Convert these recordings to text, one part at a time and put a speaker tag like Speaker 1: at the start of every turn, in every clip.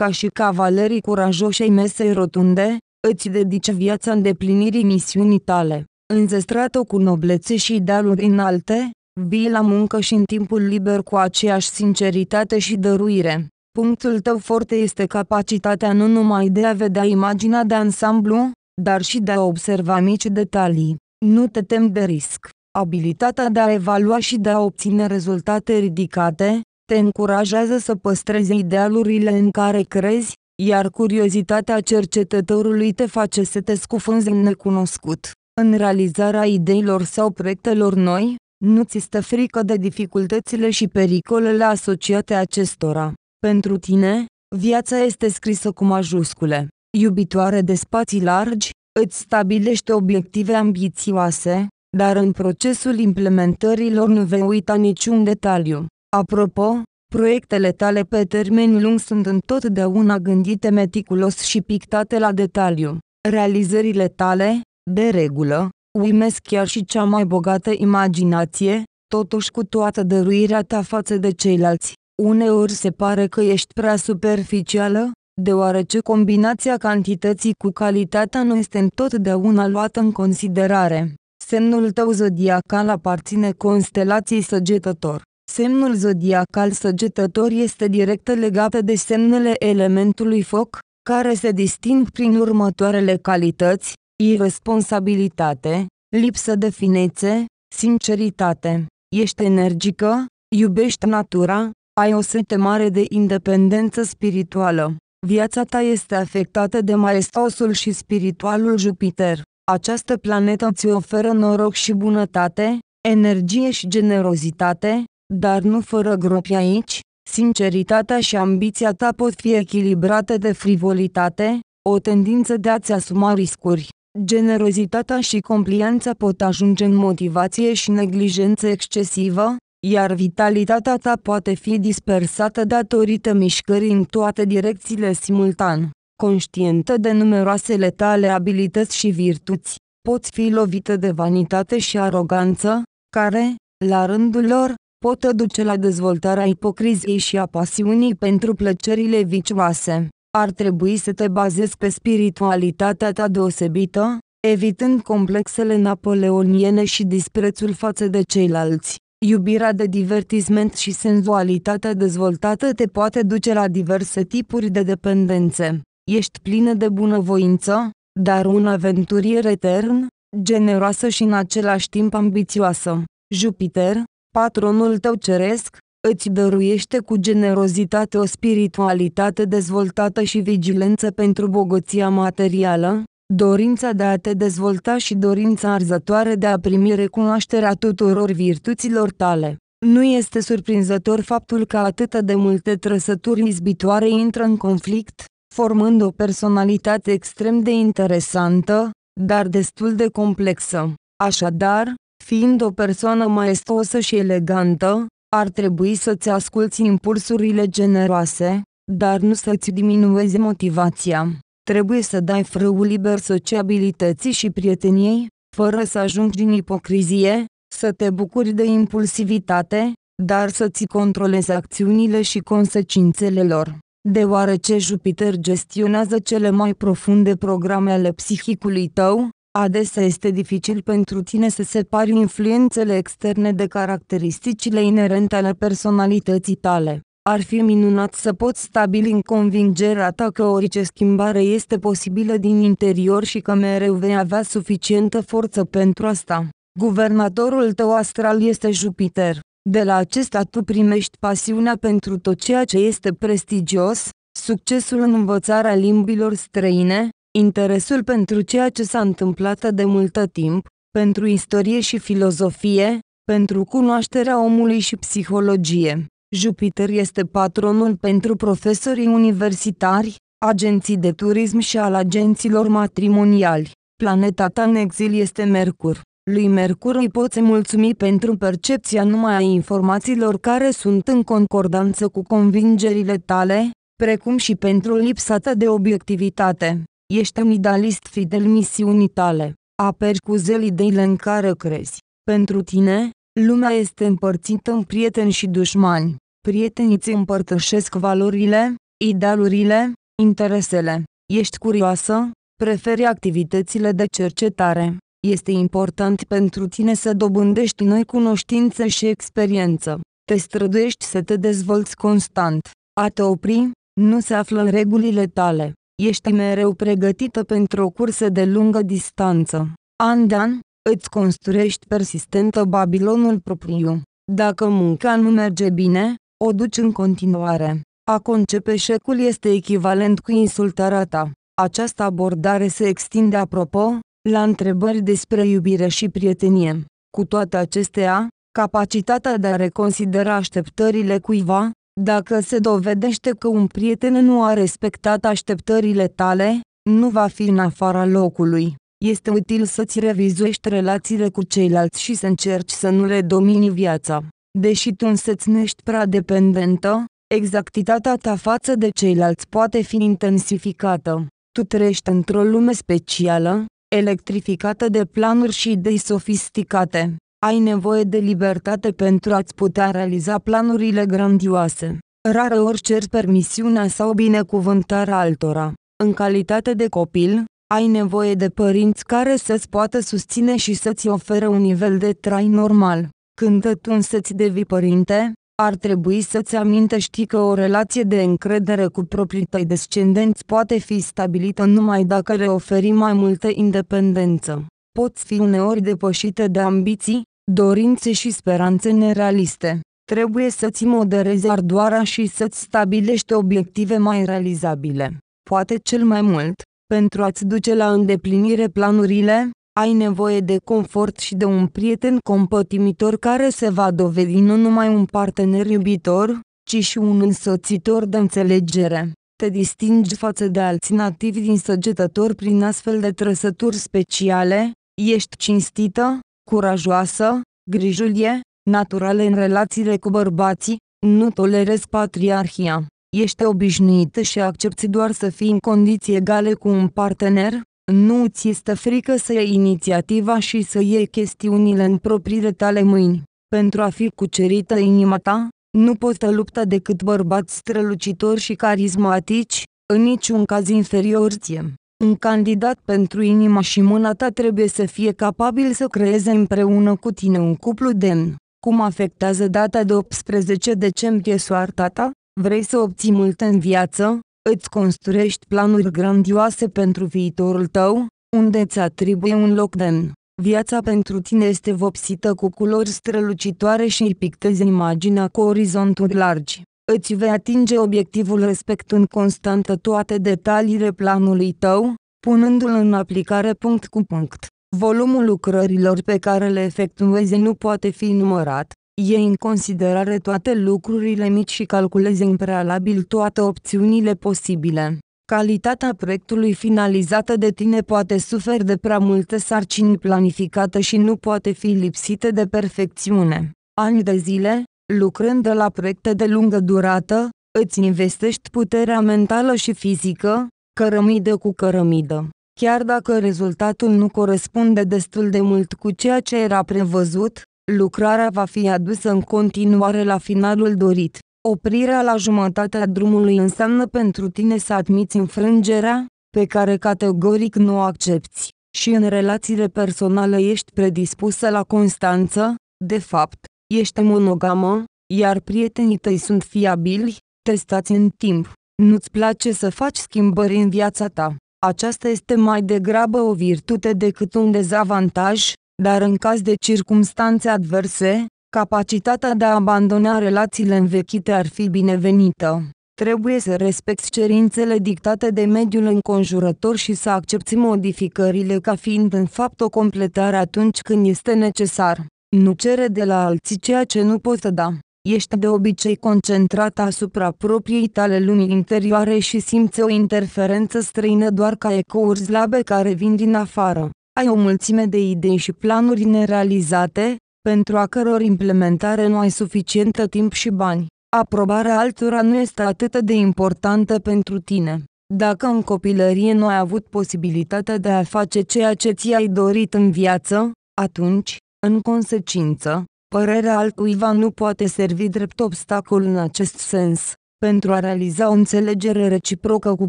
Speaker 1: Ca și cavalerii curajoși ai mesei rotunde, îți dedice viața îndeplinirii misiunii tale, înzestrat-o cu noblețe și idealuri înalte, vii la muncă și în timpul liber cu aceeași sinceritate și dăruire. Punctul tău forte este capacitatea nu numai de a vedea imaginea de ansamblu, dar și de a observa mici detalii. Nu te tem de risc abilitatea de a evalua și de a obține rezultate ridicate, te încurajează să păstrezi idealurile în care crezi, iar curiozitatea cercetătorului te face să te scufunzi în necunoscut. În realizarea ideilor sau proiectelor noi, nu ți este frică de dificultățile și pericolele asociate acestora. Pentru tine, viața este scrisă cu majuscule. Iubitoare de spații largi, îți stabilește obiective ambițioase, dar în procesul implementărilor nu vei uita niciun detaliu. Apropo, proiectele tale pe termen lung sunt întotdeauna gândite meticulos și pictate la detaliu. Realizările tale, de regulă, uimesc chiar și cea mai bogată imaginație, totuși cu toată dăruirea ta față de ceilalți. Uneori se pare că ești prea superficială, deoarece combinația cantității cu calitatea nu este întotdeauna luată în considerare. Semnul tău zodiacal aparține constelației săgetător. Semnul zodiacal săgetător este direct legat de semnele elementului foc, care se disting prin următoarele calități, irresponsabilitate, lipsă de finețe, sinceritate. Ești energică, iubești natura, ai o sete mare de independență spirituală. Viața ta este afectată de maestosul și spiritualul Jupiter. Această planetă ți oferă noroc și bunătate, energie și generozitate, dar nu fără gropi aici, sinceritatea și ambiția ta pot fi echilibrate de frivolitate, o tendință de a-ți asuma riscuri. Generozitatea și complianța pot ajunge în motivație și neglijență excesivă, iar vitalitatea ta poate fi dispersată datorită mișcării în toate direcțiile simultan conștientă de numeroasele tale abilități și virtuți, poți fi lovită de vanitate și aroganță, care, la rândul lor, pot duce la dezvoltarea ipocriziei și a pasiunii pentru plăcerile vicioase. Ar trebui să te bazezi pe spiritualitatea ta deosebită, evitând complexele napoleoniene și disprețul față de ceilalți. Iubirea de divertisment și senzualitatea dezvoltată te poate duce la diverse tipuri de dependențe. Ești plină de bunăvoință, dar un aventurier etern, generoasă și în același timp ambițioasă. Jupiter, patronul tău ceresc, îți dăruiește cu generozitate o spiritualitate dezvoltată și vigilență pentru bogăția materială, dorința de a te dezvolta și dorința arzătoare de a primi recunoașterea tuturor virtuților tale. Nu este surprinzător faptul că atât de multe trăsături izbitoare intră în conflict, formând o personalitate extrem de interesantă, dar destul de complexă. Așadar, fiind o persoană maestosă și elegantă, ar trebui să-ți asculți impulsurile generoase, dar nu să-ți diminuezi motivația. Trebuie să dai frâul liber sociabilității și prieteniei, fără să ajungi din ipocrizie, să te bucuri de impulsivitate, dar să-ți controlezi acțiunile și consecințele lor deoarece Jupiter gestionează cele mai profunde programe ale psihicului tău, adesea este dificil pentru tine să separi influențele externe de caracteristicile inerente ale personalității tale. Ar fi minunat să poți stabili în convingerea ta că orice schimbare este posibilă din interior și că mereu vei avea suficientă forță pentru asta. Guvernatorul tău astral este Jupiter. De la acesta tu primești pasiunea pentru tot ceea ce este prestigios, succesul în învățarea limbilor străine, interesul pentru ceea ce s-a întâmplat de multă timp, pentru istorie și filozofie, pentru cunoașterea omului și psihologie. Jupiter este patronul pentru profesorii universitari, agenții de turism și al agenților matrimoniali. Planeta ta în exil este Mercur. Lui Mercur îi poți mulțumi pentru percepția numai a informațiilor care sunt în concordanță cu convingerile tale, precum și pentru lipsa ta de obiectivitate. Ești un idealist fidel misiunii tale. Aperi cu zel ideile în care crezi. Pentru tine, lumea este împărțită în prieteni și dușmani. Prietenii îți împărtășesc valorile, idealurile, interesele. Ești curioasă, preferi activitățile de cercetare este important pentru tine să dobândești noi cunoștințe și experiență. Te străduiești să te dezvolți constant. A te opri nu se află în regulile tale. Ești mereu pregătită pentru o cursă de lungă distanță. An de an, îți construiești persistentă Babilonul propriu. Dacă munca nu merge bine, o duci în continuare. A concepe șecul este echivalent cu insultarea ta. Această abordare se extinde apropo, la întrebări despre iubire și prietenie. Cu toate acestea, capacitatea de a reconsidera așteptările cuiva, dacă se dovedește că un prieten nu a respectat așteptările tale, nu va fi în afara locului. Este util să-ți revizuiești relațiile cu ceilalți și să încerci să nu le domini viața. Deși tu însăți nu ești prea dependentă, exactitatea ta față de ceilalți poate fi intensificată. Tu trăiești într-o lume specială, electrificată de planuri și idei sofisticate. Ai nevoie de libertate pentru a-ți putea realiza planurile grandioase. Rare ori ceri permisiunea sau binecuvântarea altora. În calitate de copil, ai nevoie de părinți care să-ți poată susține și să-ți ofere un nivel de trai normal. Când tu însă-ți devii părinte, ar trebui să-ți amintești că o relație de încredere cu proprii tăi descendenți poate fi stabilită numai dacă le oferi mai multă independență. Poți fi uneori depășite de ambiții, dorințe și speranțe nerealiste. Trebuie să-ți moderezi ardoarea și să-ți stabilești obiective mai realizabile. Poate cel mai mult, pentru a-ți duce la îndeplinire planurile, ai nevoie de confort și de un prieten compătimitor care se va dovedi nu numai un partener iubitor, ci și un însoțitor de înțelegere. Te distingi față de alți nativi din săgetători prin astfel de trăsături speciale, ești cinstită, curajoasă, grijulie, naturală în relațiile cu bărbații, nu tolerezi patriarhia. Ești obișnuită și accepti doar să fii în condiții egale cu un partener, nu ți este frică să iei inițiativa și să iei chestiunile în propriile tale mâini. Pentru a fi cucerită inima ta, nu poți da lupta decât bărbați strălucitori și carismatici, în niciun caz inferior ție. Un candidat pentru inima și mâna ta trebuie să fie capabil să creeze împreună cu tine un cuplu demn. Cum afectează data de 18 decembrie soarta ta? Vrei să obții multe în viață? Îți construiești planuri grandioase pentru viitorul tău, unde îți atribuie un loc demn. Viața pentru tine este vopsită cu culori strălucitoare și îi pictezi imaginea cu orizonturi largi. Îți vei atinge obiectivul respectând constantă toate detaliile planului tău, punându-l în aplicare punct cu punct. Volumul lucrărilor pe care le efectuezi nu poate fi numărat, iei în considerare toate lucrurile mici și calculezi în prealabil toate opțiunile posibile. Calitatea proiectului finalizată de tine poate suferi de prea multe sarcini planificate și nu poate fi lipsită de perfecțiune. Ani de zile, lucrând la proiecte de lungă durată, îți investești puterea mentală și fizică, cărămidă cu cărămidă. Chiar dacă rezultatul nu corespunde destul de mult cu ceea ce era prevăzut, Lucrarea va fi adusă în continuare la finalul dorit. Oprirea la jumătatea drumului înseamnă pentru tine să admiți înfrângerea, pe care categoric nu o accepti, și în relațiile personale ești predispusă la constanță, de fapt, ești monogamă, iar prietenii tăi sunt fiabili, testați în timp. Nu-ți place să faci schimbări în viața ta. Aceasta este mai degrabă o virtute decât un dezavantaj, dar în caz de circumstanțe adverse, capacitatea de a abandona relațiile învechite ar fi binevenită. Trebuie să respecti cerințele dictate de mediul înconjurător și să accepti modificările ca fiind în fapt o completare atunci când este necesar. Nu cere de la alții ceea ce nu poți să da. Ești de obicei concentrat asupra propriei tale lumii interioare și simți o interferență străină doar ca ecouri slabe care vin din afară ai o mulțime de idei și planuri nerealizate, pentru a căror implementare nu ai suficientă timp și bani. Aprobarea altora nu este atât de importantă pentru tine. Dacă în copilărie nu ai avut posibilitatea de a face ceea ce ți-ai dorit în viață, atunci, în consecință, părerea altcuiva nu poate servi drept obstacol în acest sens. Pentru a realiza o înțelegere reciprocă cu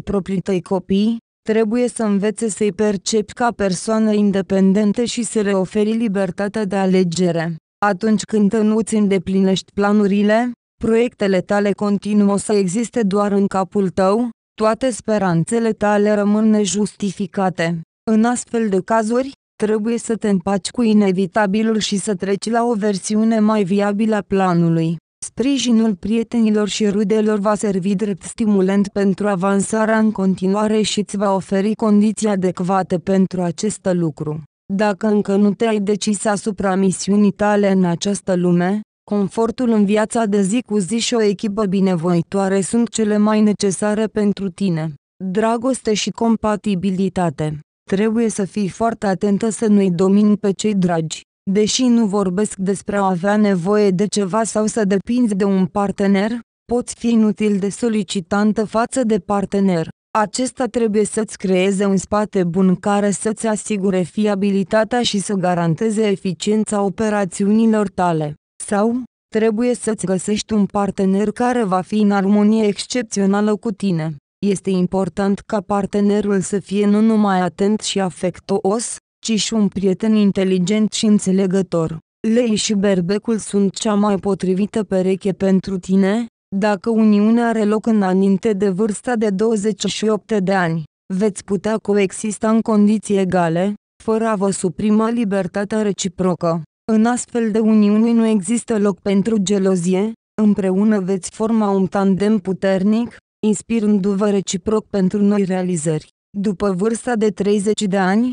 Speaker 1: proprii tăi copii, trebuie să învețe să-i percepi ca persoane independente și să le oferi libertatea de alegere. Atunci când nu ți îndeplinești planurile, proiectele tale continuă să existe doar în capul tău, toate speranțele tale rămân nejustificate. În astfel de cazuri, trebuie să te împaci cu inevitabilul și să treci la o versiune mai viabilă a planului. Sprijinul prietenilor și rudelor va servi drept stimulant pentru avansarea în continuare și îți va oferi condiții adecvate pentru acest lucru. Dacă încă nu te-ai decis asupra misiunii tale în această lume, confortul în viața de zi cu zi și o echipă binevoitoare sunt cele mai necesare pentru tine. Dragoste și compatibilitate. Trebuie să fii foarte atentă să nu-i domini pe cei dragi. Deși nu vorbesc despre a avea nevoie de ceva sau să depinzi de un partener, poți fi inutil de solicitantă față de partener. Acesta trebuie să-ți creeze un spate bun care să-ți asigure fiabilitatea și să garanteze eficiența operațiunilor tale. Sau, trebuie să-ți găsești un partener care va fi în armonie excepțională cu tine. Este important ca partenerul să fie nu numai atent și afectuos, ci și un prieten inteligent și înțelegător. Lei și berbecul sunt cea mai potrivită pereche pentru tine, dacă uniunea are loc înainte de vârsta de 28 de ani. Veți putea coexista în condiții egale, fără a vă suprima libertatea reciprocă. În astfel de uniuni nu există loc pentru gelozie, împreună veți forma un tandem puternic, inspirându-vă reciproc pentru noi realizări. După vârsta de 30 de ani,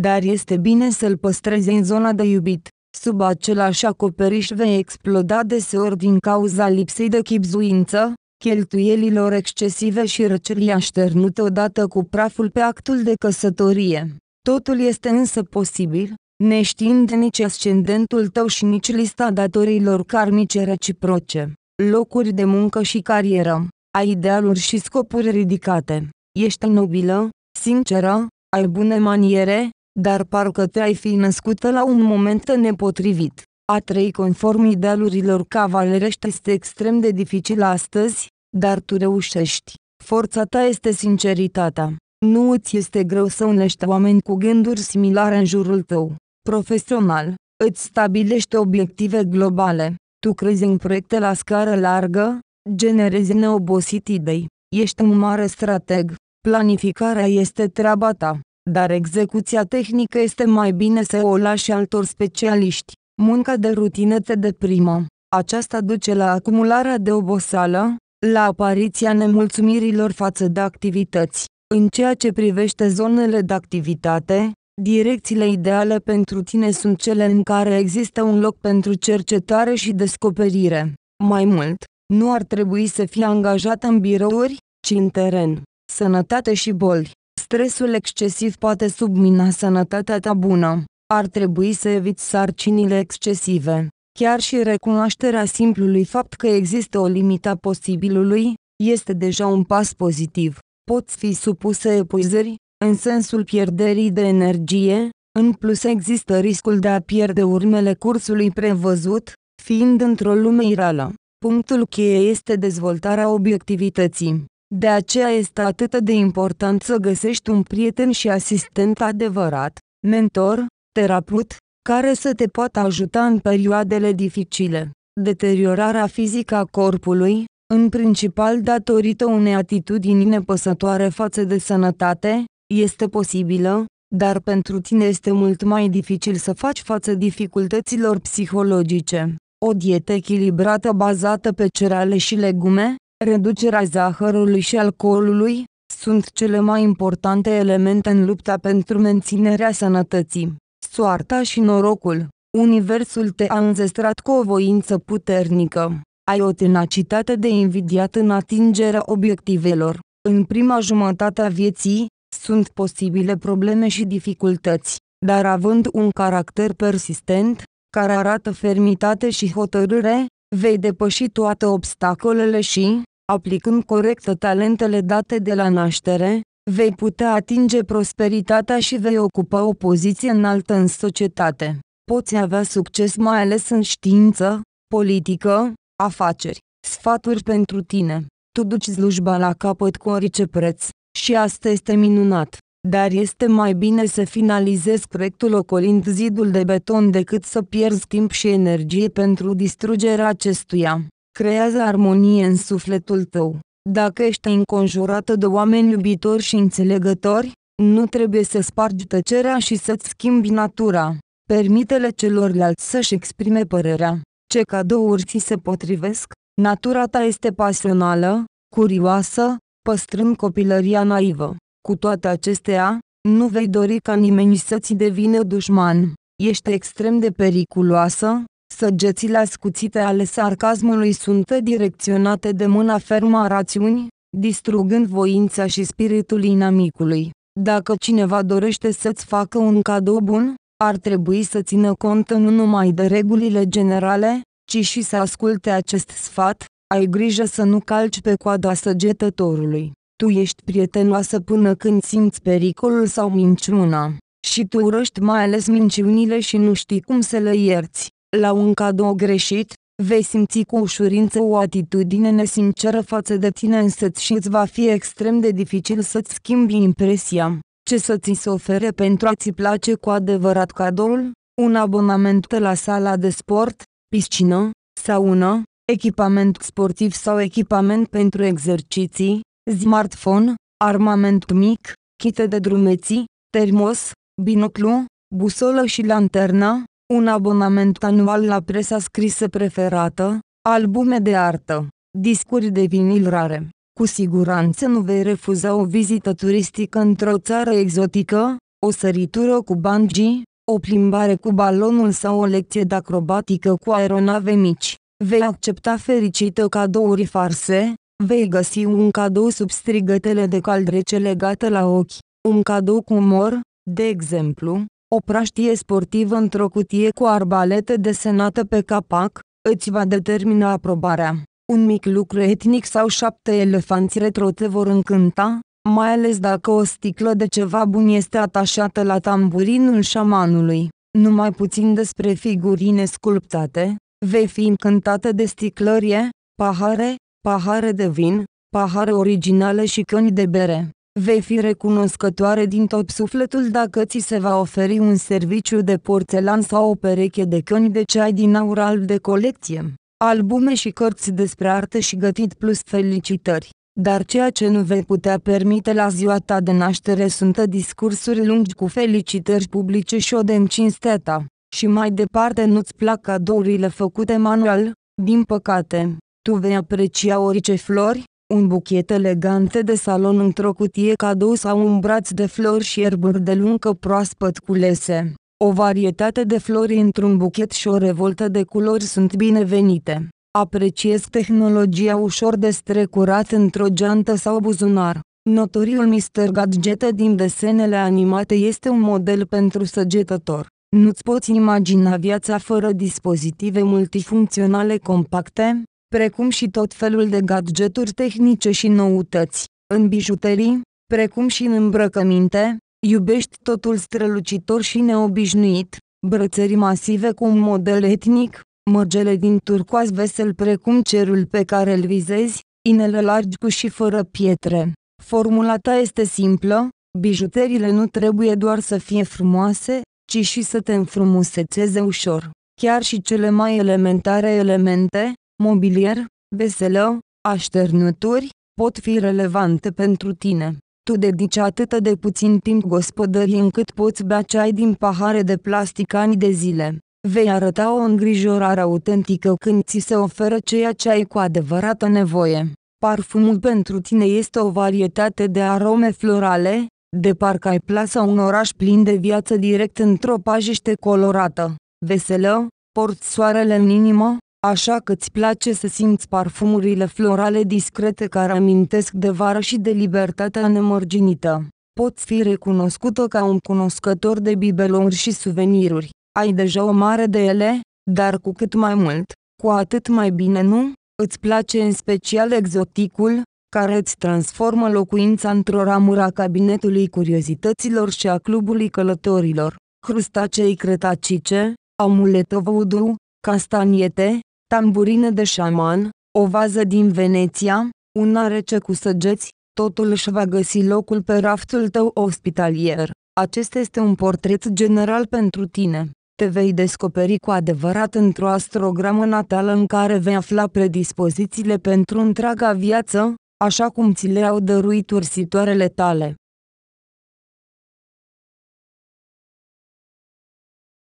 Speaker 1: dar este bine să-l păstrezi în zona de iubit. Sub același acoperiș vei exploda deseori din cauza lipsei de chipzuință, cheltuielilor excesive și răcerii așternute odată cu praful pe actul de căsătorie. Totul este însă posibil, neștiind nici ascendentul tău și nici lista datorilor karmice reciproce, locuri de muncă și carieră, ai idealuri și scopuri ridicate. Ești nobilă, sinceră, ai bune maniere, dar parcă te-ai fi născută la un moment nepotrivit. A trăi conform idealurilor cavalerești este extrem de dificil astăzi, dar tu reușești. Forța ta este sinceritatea. Nu îți este greu să unești oameni cu gânduri similare în jurul tău. Profesional, îți stabilești obiective globale. Tu crezi în proiecte la scară largă, generezi neobosit idei. Ești un mare strateg. Planificarea este treaba ta dar execuția tehnică este mai bine să o lași altor specialiști. Munca de rutină te deprimă. Aceasta duce la acumularea de oboseală, la apariția nemulțumirilor față de activități. În ceea ce privește zonele de activitate, direcțiile ideale pentru tine sunt cele în care există un loc pentru cercetare și descoperire. Mai mult, nu ar trebui să fii angajat în birouri, ci în teren. Sănătate și boli. Stresul excesiv poate submina sănătatea ta bună. Ar trebui să eviți sarcinile excesive. Chiar și recunoașterea simplului fapt că există o limită posibilului, este deja un pas pozitiv. Poți fi supuse epuizări, în sensul pierderii de energie, în plus există riscul de a pierde urmele cursului prevăzut, fiind într-o lume irală. Punctul cheie este dezvoltarea obiectivității. De aceea este atât de important să găsești un prieten și asistent adevărat, mentor, terapeut, care să te poată ajuta în perioadele dificile. Deteriorarea fizică a corpului, în principal datorită unei atitudini nepăsătoare față de sănătate, este posibilă, dar pentru tine este mult mai dificil să faci față dificultăților psihologice. O dietă echilibrată bazată pe cereale și legume, reducerea zahărului și alcoolului, sunt cele mai importante elemente în lupta pentru menținerea sănătății. Soarta și norocul. Universul te-a înzestrat cu o voință puternică. Ai o tenacitate de invidiat în atingerea obiectivelor. În prima jumătate a vieții, sunt posibile probleme și dificultăți, dar având un caracter persistent, care arată fermitate și hotărâre, vei depăși toate obstacolele și, Aplicând corect talentele date de la naștere, vei putea atinge prosperitatea și vei ocupa o poziție înaltă în societate. Poți avea succes mai ales în știință, politică, afaceri. Sfaturi pentru tine. Tu duci slujba la capăt cu orice preț. Și asta este minunat. Dar este mai bine să finalizezi proiectul ocolind zidul de beton decât să pierzi timp și energie pentru distrugerea acestuia creează armonie în sufletul tău. Dacă ești înconjurată de oameni iubitori și înțelegători, nu trebuie să spargi tăcerea și să-ți schimbi natura. Permite-le celorlalți să-și exprime părerea. Ce cadouri ți se potrivesc? Natura ta este pasională, curioasă, păstrând copilăria naivă. Cu toate acestea, nu vei dori ca nimeni să-ți devină dușman. Ești extrem de periculoasă, Săgețile ascuțite ale sarcasmului sunt direcționate de mâna fermă a rațiunii, distrugând voința și spiritul inamicului. Dacă cineva dorește să-ți facă un cadou bun, ar trebui să țină cont nu numai de regulile generale, ci și să asculte acest sfat, ai grijă să nu calci pe coada săgetătorului. Tu ești prietenoasă până când simți pericolul sau minciuna. Și tu urăști mai ales minciunile și nu știi cum să le ierți la un cadou greșit, vei simți cu ușurință o atitudine nesinceră față de tine însăți și îți va fi extrem de dificil să-ți schimbi impresia. Ce să ți se ofere pentru a-ți place cu adevărat cadoul? Un abonament la sala de sport, piscină, saună, echipament sportiv sau echipament pentru exerciții, smartphone, armament mic, chite de drumeții, termos, binoclu, busolă și lanterna, un abonament anual la presa scrisă preferată, albume de artă, discuri de vinil rare. Cu siguranță nu vei refuza o vizită turistică într-o țară exotică, o săritură cu bungee, o plimbare cu balonul sau o lecție de acrobatică cu aeronave mici. Vei accepta fericită cadouri farse, vei găsi un cadou sub strigătele de caldrece legate la ochi, un cadou cu mor, de exemplu, o praștie sportivă într-o cutie cu arbalete desenată pe capac, îți va determina aprobarea. Un mic lucru etnic sau șapte elefanți retro te vor încânta, mai ales dacă o sticlă de ceva bun este atașată la tamburinul șamanului. Numai puțin despre figurine sculptate, vei fi încântată de sticlărie, pahare, pahare de vin, pahare originale și căni de bere. Vei fi recunoscătoare din tot sufletul dacă ți se va oferi un serviciu de porțelan sau o pereche de căni de ceai din aur alb de colecție. Albume și cărți despre artă și gătit plus felicitări. Dar ceea ce nu vei putea permite la ziua ta de naștere sunt discursuri lungi cu felicitări publice și o de cinstea ta. Și mai departe nu-ți plac cadourile făcute manual, din păcate. Tu vei aprecia orice flori, un buchet elegant de salon într-o cutie cadou sau un braț de flori și erburi de luncă proaspăt culese. O varietate de flori într-un buchet și o revoltă de culori sunt binevenite. Apreciez tehnologia ușor de strecurat într-o geantă sau buzunar. Notoriul Mr. Gadget din desenele animate este un model pentru săgetător. Nu-ți poți imagina viața fără dispozitive multifuncționale compacte? precum și tot felul de gadgeturi tehnice și noutăți, în bijuterii, precum și în îmbrăcăminte, iubești totul strălucitor și neobișnuit, brățări masive cu un model etnic, măgele din turcoaz vesel precum cerul pe care îl vizezi, inele largi cu și fără pietre. Formula ta este simplă, bijuteriile nu trebuie doar să fie frumoase, ci și să te înfrumusețeze ușor. Chiar și cele mai elementare elemente, mobilier, veselă, așternuturi, pot fi relevante pentru tine. Tu dedici atât de puțin timp gospodării încât poți bea ceai din pahare de plastic ani de zile. Vei arăta o îngrijorare autentică când ți se oferă ceea ce ai cu adevărată nevoie. Parfumul pentru tine este o varietate de arome florale, de parcă ai plasa un oraș plin de viață direct într-o pajiște colorată. Veselă, porți soarele în inimă, așa că îți place să simți parfumurile florale discrete care amintesc de vară și de libertatea nemărginită. Poți fi recunoscută ca un cunoscător de bibelouri și suveniruri. Ai deja o mare de ele, dar cu cât mai mult, cu atât mai bine nu? Îți place în special exoticul, care îți transformă locuința într-o ramură a cabinetului curiozităților și a clubului călătorilor. Crustacei cretacice, amuletă voodoo, castaniete, tamburină de șaman, o vază din Veneția, una rece cu săgeți, totul își va găsi locul pe raftul tău ospitalier. Acesta este un portret general pentru tine. Te vei descoperi cu adevărat într-o astrogramă natală în care vei afla predispozițiile pentru întreaga viață, așa cum ți le-au dăruit ursitoarele tale.